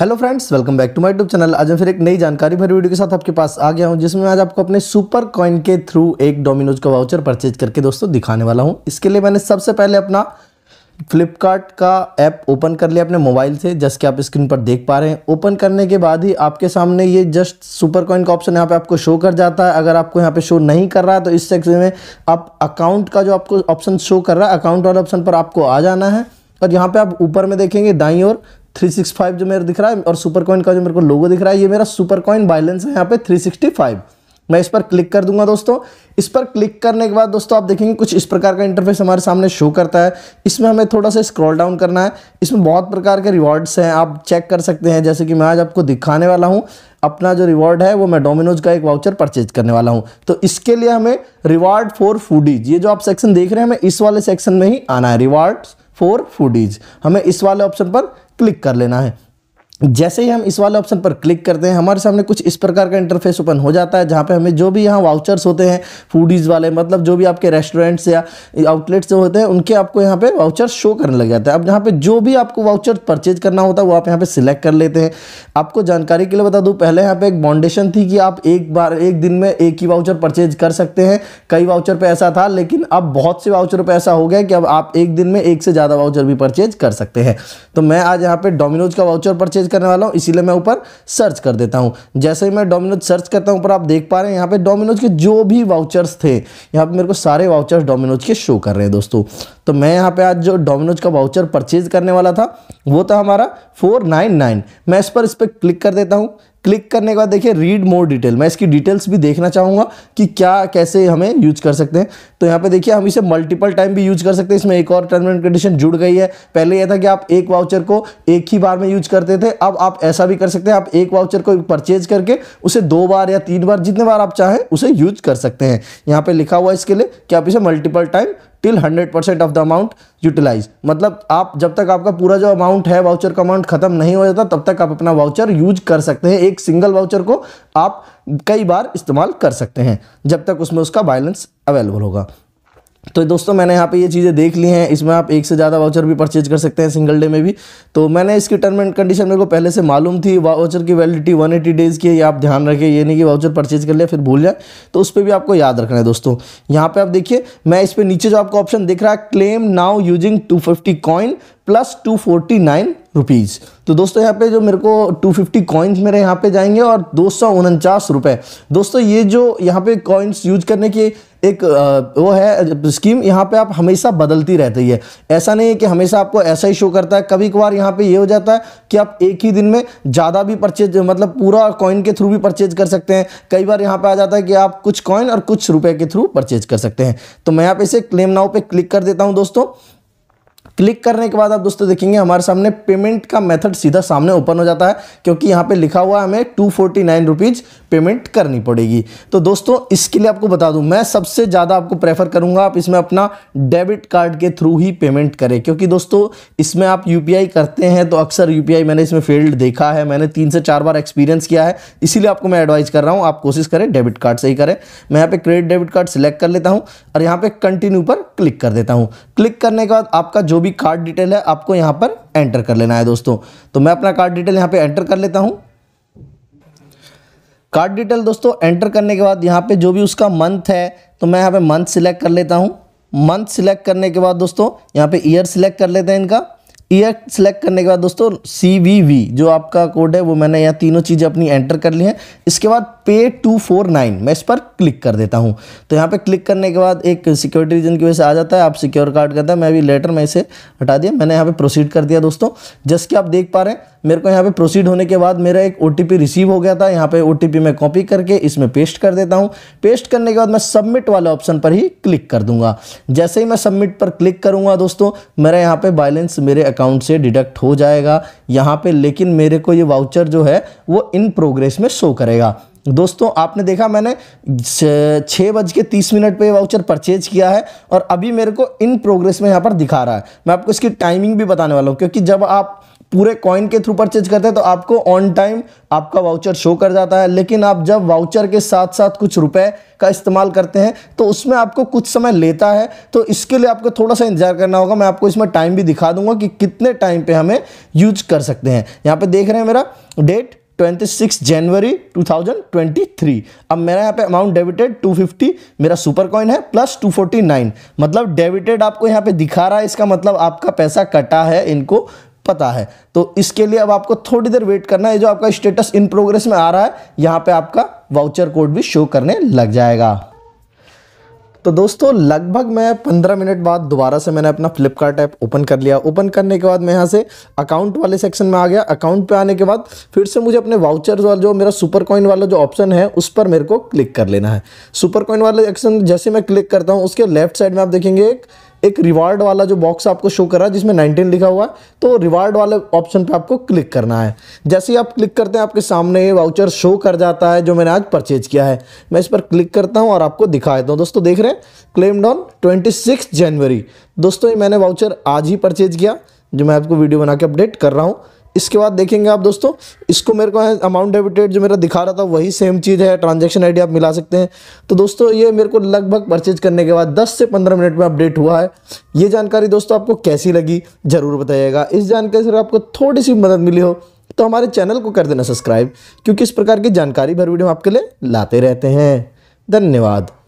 hello friends welcome back to my tube channel आज मैं फिर एक नई जानकारी भरी वीडियो के साथ आपके पास आ गया हूं जिसमें आज आपको अपने सुपर कॉइन के थ्रू एक डोमिनोज का वाउचर परचेज करके दोस्तों दिखाने वाला हूं इसके लिए मैंने सबसे पहले अपना फ्लिपकार्ट का ऐप ओपन कर लिया अपने मोबाइल से जैसे कि आप स्क्रीन पर देख पा रहे हैं ओपन करने के बाद ही आपके सामने ये जस्ट सुपर कॉइन का ऑप्शन यहाँ पे आपको शो कर जाता है अगर आपको यहाँ पे शो नहीं कर रहा है तो इस सेक्शन में आप अकाउंट का जो आपको ऑप्शन शो कर रहा है अकाउंट वाले ऑप्शन पर आपको आ जाना है और यहाँ पे आप ऊपर में देखेंगे दाई और 365 जो मेरा दिख रहा है और सुपर कॉइन का जो मेरे को लोगो दिख रहा है ये मेरा सुपर कॉइन बैलेंस है यहाँ पे 365 मैं इस पर क्लिक कर दूंगा दोस्तों इस पर क्लिक करने के बाद दोस्तों आप देखेंगे कुछ इस प्रकार का इंटरफेस हमारे सामने शो करता है इसमें हमें थोड़ा सा स्क्रॉल डाउन करना है इसमें बहुत प्रकार के रिवॉर्ड्स हैं आप चेक कर सकते हैं जैसे कि मैं आज आपको दिखाने वाला हूँ अपना जो रिवॉर्ड है वो मैं डोमिनोज का एक वाउचर परचेज करने वाला हूँ तो इसके लिए हमें रिवॉर्ड फॉर फूडीज ये जो आप सेक्शन देख रहे हैं हमें इस वाले सेक्शन में ही आना है रिवॉर्ड्स फॉर फूडीज हमें इस वाले ऑप्शन पर क्लिक कर लेना है जैसे ही हम इस वाले ऑप्शन पर क्लिक करते हैं हमारे सामने कुछ इस प्रकार का इंटरफेस ओपन हो जाता है जहाँ पे हमें जो भी यहाँ वाउचर्स होते हैं फूडीज़ वाले मतलब जो भी आपके रेस्टोरेंट्स या आउटलेट्स होते हैं उनके आपको यहाँ पे वाउचर शो करने लग जाते हैं अब यहाँ पे जो भी आपको वाउचर परचेज करना होता है वो आप यहाँ पर सिलेक्ट कर लेते हैं आपको जानकारी के लिए बता दूँ पहले यहाँ पर एक बाउंडेशन थी कि आप एक बार एक दिन में एक ही वाउचर परचेज कर सकते हैं कई वाउचर पर ऐसा था लेकिन अब बहुत से वाउचर पर ऐसा हो गया कि अब आप एक दिन में एक से ज़्यादा वाउचर भी परचेज कर सकते हैं तो मैं आज यहाँ पर डोमिनोज का वाउचर परचेज करने वाला हूँ इसीलिए मैं ऊपर सर्च कर देता हूँ जैसे ही मैं डोमिनोज सर्च करता हूँ ऊपर आप देख पा रहे हैं यहाँ पे डोमिनोज के जो भी वाउचर्स थे यहाँ पे मेरे को सारे वाउचर्स डोमिनोज के शो कर रहे हैं दोस्तों तो मैं यहाँ पे आज जो डोमिनोज का वाउचर परचेज करने वाला था वो था हमारा फोर मैं इस पर इस पर क्लिक कर देता हूँ क्लिक करने के बाद देखिए रीड मोर डिटेल मैं इसकी डिटेल्स भी देखना चाहूँगा कि क्या कैसे हमें यूज कर सकते हैं तो यहाँ पे देखिए हम इसे मल्टीपल टाइम भी यूज कर सकते हैं इसमें एक और टर्म एंड कंडीशन जुड़ गई है पहले यह था कि आप एक वाउचर को एक ही बार में यूज करते थे अब आप ऐसा भी कर सकते हैं आप एक वाउचर को परचेज करके उसे दो बार या तीन बार जितने बार आप चाहें उसे यूज कर सकते हैं यहाँ पर लिखा हुआ इसके लिए कि आप इसे multiple time till 100 percent off the amount utilize मतलब आप जब तक आपका पूरा जो अमाउंट है वाउचर का अमाउंट खत्म नहीं हो जाता तब तक आप अपना वाउचर यूज कर सकते हैं एक सिंगल वाउचर को आप कई बार इस्तेमाल कर सकते हैं जब तक उसमें उसका बैलेंस अवेलेबल होगा तो दोस्तों मैंने यहाँ पे ये चीज़ें देख ली हैं इसमें आप एक से ज़्यादा वाउचर भी परचेज कर सकते हैं सिंगल डे में भी तो मैंने इसकी टर्म एंड कंडीशन मेरे को पहले से मालूम थी वाउचर की वैलिडिटी 180 डेज़ की है ये आप ध्यान रखें ये नहीं कि वाउचर परचेज कर लिया फिर भूल जाए तो उस पर भी आपको याद रखना है दोस्तों यहाँ पर आप देखिए मैं इस पर नीचे जो आपको ऑप्शन देख रहा है claim now using two coin plus two forty nine rupees तो दोस्तों यहाँ पे जो मेरे को 250 फिफ्टी कॉइन्स मेरे यहाँ पे जाएंगे और दो सौ दोस्तों ये जो यहाँ पे कॉइन्स यूज करने के एक वो है स्कीम यहाँ पे आप हमेशा बदलती रहती है ऐसा नहीं है कि हमेशा आपको ऐसा ही शो करता है कभी कभार यहाँ पे ये हो जाता है कि आप एक ही दिन में ज़्यादा भी परचेज मतलब पूरा कॉइन के थ्रू भी परचेज कर सकते हैं कई बार यहाँ पे आ जाता है कि आप कुछ कॉइन और कुछ रुपए के थ्रू परचेज कर सकते हैं तो मैं यहाँ पे इसे क्लेम नाव पे क्लिक कर देता हूँ दोस्तों क्लिक करने के बाद आप दोस्तों देखेंगे हमारे सामने पेमेंट का मेथड सीधा सामने ओपन हो जाता है क्योंकि यहाँ पे लिखा हुआ है हमें two forty nine rupees payment करनी पड़ेगी तो दोस्तों इसके लिए आपको बता दूं मैं सबसे ज़्यादा आपको प्रेफर करूँगा आप इसमें अपना डेबिट कार्ड के थ्रू ही पेमेंट करें क्योंकि दोस्तों इसमें आप यू करते हैं तो अक्सर यू मैंने इसमें फेल्ड देखा है मैंने तीन से चार बार एक्सपीरियंस किया है इसीलिए आपको मैं एडवाइज़ कर रहा हूँ आप कोशिश करें डेबिट कार्ड से ही करें मैं यहाँ पे क्रेडिट डेबिट कार्ड सेलेक्ट कर लेता हूँ और यहाँ पर कंटिन्यू पर क्लिक कर देता हूँ क्लिक करने के बाद आपका जो भी कार्ड डिटेल है आपको यहाँ पर एंटर कर लेना है दोस्तों तो मैं अपना कार्ड डिटेल यहाँ पे एंटर कर लेता हूँ कार्ड डिटेल दोस्तों एंटर करने के बाद यहाँ पे जो भी उसका मंथ है तो मैं यहाँ पे मंथ सिलेक्ट कर लेता हूँ मंथ सिलेक्ट करने के बाद दोस्तों यहाँ पे ईयर सिलेक्ट कर लेते हैं इनका ईयर सेलेक्ट करने के बाद दोस्तों सी वी वी जो आपका कोड है वो मैंने यहाँ तीनों चीज़ें अपनी एंटर कर ली हैं इसके बाद पे टू फोर नाइन मैं इस पर क्लिक कर देता हूँ तो यहाँ पे क्लिक करने के बाद एक सिक्योरिटी रीजन की वजह से आ जाता है आप सिक्योर कार्ड करता है मैं अभी लेटर में इसे हटा दिया मैंने यहाँ पर प्रोसीड कर दिया दोस्तों जैसे कि आप देख पा रहे हैं मेरे को यहाँ पे प्रोसीड होने के बाद मेरा एक ओ रिसीव हो गया था यहाँ पे ओ मैं कॉपी करके इसमें पेस्ट कर देता हूँ पेस्ट करने के बाद मैं सबमिट वाले ऑप्शन पर ही क्लिक कर दूंगा जैसे ही मैं सबमिट पर क्लिक करूँगा दोस्तों मेरा यहाँ पर बैलेंस मेरे अकाउंट से डिडक्ट हो जाएगा यहाँ पे लेकिन मेरे को ये वाउचर जो है वो इन प्रोग्रेस में शो करेगा दोस्तों आपने देखा मैंने छः बज के तीस मिनट पर वाउचर परचेज किया है और अभी मेरे को इन प्रोग्रेस में यहाँ पर दिखा रहा है मैं आपको इसकी टाइमिंग भी बताने वाला हूँ क्योंकि जब आप पूरे कॉइन के थ्रू परचेज करते हैं तो आपको ऑन टाइम आपका वाउचर शो कर जाता है लेकिन आप जब वाउचर के साथ साथ कुछ रुपए का इस्तेमाल करते हैं तो उसमें आपको कुछ समय लेता है तो इसके लिए आपको थोड़ा सा इंतजार करना होगा मैं आपको इसमें टाइम भी दिखा दूंगा कि कितने टाइम पर हमें यूज कर सकते हैं यहाँ पर देख रहे हैं मेरा डेट 26 जनवरी 2023 अब मेरा यहाँ पे अमाउंट डेबिटेड 250 मेरा सुपर कॉइन है प्लस 249 मतलब डेबिटेड आपको यहाँ पे दिखा रहा है इसका मतलब आपका पैसा कटा है इनको पता है तो इसके लिए अब आपको थोड़ी देर वेट करना है जो आपका स्टेटस इन प्रोग्रेस में आ रहा है यहाँ पे आपका वाउचर कोड भी शो करने लग जाएगा तो दोस्तों लगभग मैं 15 मिनट बाद दोबारा से मैंने अपना फ्लिपकार्ट ऐप ओपन कर लिया ओपन करने के बाद मैं यहाँ से अकाउंट वाले सेक्शन में आ गया अकाउंट पे आने के बाद फिर से मुझे अपने वाउचर वाला जो मेरा सुपर कॉइन वाला जो ऑप्शन है उस पर मेरे को क्लिक कर लेना है सुपर कॉइन वाले सेक्शन जैसे मैं क्लिक करता हूँ उसके लेफ्ट साइड में आप देखेंगे एक एक रिवार्ड वाला जो बॉक्स आपको शो कर रहा है जिसमें 19 लिखा हुआ है तो रिवार्ड वाले ऑप्शन पे आपको क्लिक करना है जैसे ही आप क्लिक करते हैं आपके सामने ये वाउचर शो कर जाता है जो मैंने आज परचेज किया है मैं इस पर क्लिक करता हूँ और आपको दिखा देता हूँ दोस्तों देख रहे हैं क्लेम्ड ऑन ट्वेंटी जनवरी दोस्तों ये मैंने वाउचर आज ही परचेज किया जो मैं आपको वीडियो बना के अपडेट कर रहा हूँ इसके बाद देखेंगे आप दोस्तों इसको मेरे को है अमाउंट डेबिटेड जो मेरा दिखा रहा था वही सेम चीज़ है ट्रांजैक्शन आईडी आप मिला सकते हैं तो दोस्तों ये मेरे को लगभग परचेज करने के बाद 10 से 15 मिनट में अपडेट हुआ है ये जानकारी दोस्तों आपको कैसी लगी ज़रूर बताइएगा इस जानकारी से आपको थोड़ी सी मदद मिली हो तो हमारे चैनल को कर देना सब्सक्राइब क्योंकि इस प्रकार की जानकारी भर वीडियो हम आपके लिए लाते रहते हैं धन्यवाद